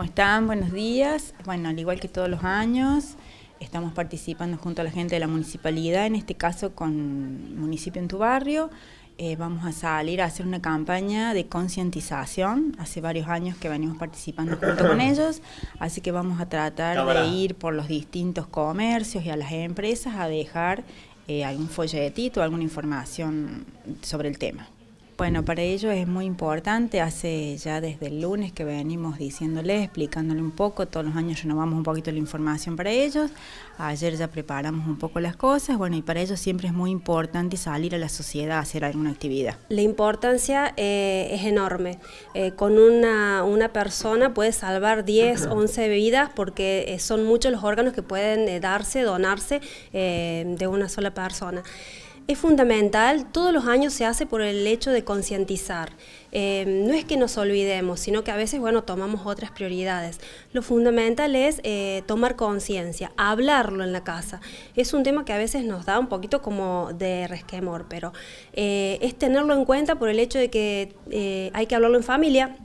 ¿Cómo están? Buenos días. Bueno, al igual que todos los años, estamos participando junto a la gente de la municipalidad, en este caso con Municipio en tu Barrio. Eh, vamos a salir a hacer una campaña de concientización. Hace varios años que venimos participando junto con ellos, así que vamos a tratar de ir por los distintos comercios y a las empresas a dejar eh, algún folletito, alguna información sobre el tema. Bueno, para ellos es muy importante, hace ya desde el lunes que venimos diciéndole, explicándole un poco, todos los años renovamos un poquito la información para ellos, ayer ya preparamos un poco las cosas, bueno, y para ellos siempre es muy importante salir a la sociedad a hacer alguna actividad. La importancia eh, es enorme, eh, con una, persona puede salvar 10, 11 vidas porque eh, son muchos los órganos que pueden darse, donarse de una sola persona es fundamental, todos los años se hace por el hecho de concientizar. Eh, no es que nos olvidemos, sino que a veces, bueno, tomamos otras prioridades. Lo fundamental es eh, tomar conciencia, hablarlo en la casa. Es un tema que a veces nos da un poquito como de resquemor, pero eh, es tenerlo en cuenta por el hecho de que hay que hablarlo en familia,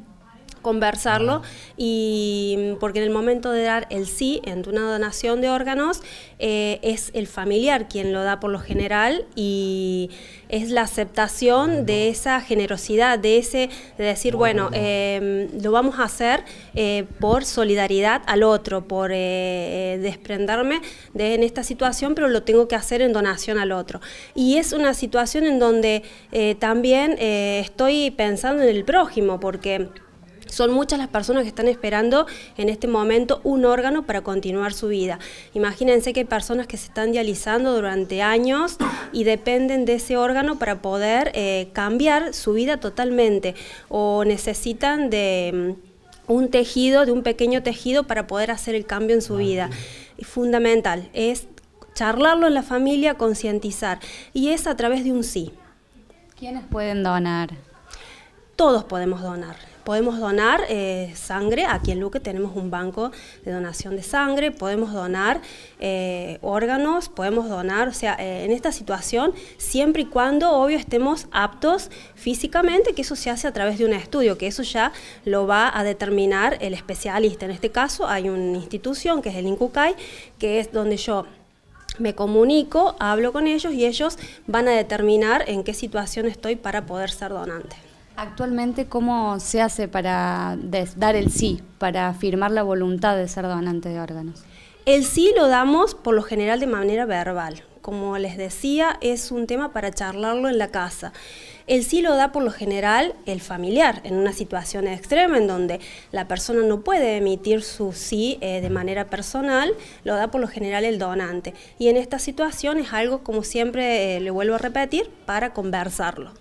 conversarlo y mm, porque en el momento de dar el sí en una donación de órganos eh, es el familiar quien lo da por lo general y es la aceptación de esa generosidad, de ese de decir, bueno, em, lo vamos a hacer eh, por solidaridad al otro, por eh, desprenderme de esta situación, pero lo tengo que hacer en donación al otro. Y es una situación en donde también estoy pensando en el prójimo, porque son muchas las personas que están esperando en este momento un órgano para continuar su vida. Imagínense que hay personas que se están dializando durante años y dependen de ese órgano para poder eh, cambiar su vida totalmente o necesitan de mm, un tejido, de un pequeño tejido para poder hacer el cambio en su ah, vida. Fundamental es charlarlo en la familia, concientizar y es a través de un sí. ¿Quiénes pueden donar? Todos podemos donar. Podemos donar eh, sangre, aquí en Luque tenemos un banco de donación de sangre, podemos donar eh, órganos, podemos donar, o sea, eh, en esta situación, siempre y cuando, obvio, estemos aptos físicamente, que eso se hace a través de un estudio, que eso ya lo va a determinar el especialista. En este caso hay una institución que es el INCUCAI, que es donde yo me comunico, hablo con ellos y ellos van a determinar en qué situación estoy para poder ser donante. Actualmente, ¿cómo se hace para dar el sí, para firmar la voluntad de ser donante de órganos? El sí lo damos por lo general de manera verbal. Como les decía, es un tema para charlarlo en la casa. El sí lo da por lo general el familiar, en una situación extrema en donde la persona no puede emitir su sí eh, de manera personal, lo da por lo general el donante. Y en esta situación es algo, como siempre eh, le vuelvo a repetir, para conversarlo.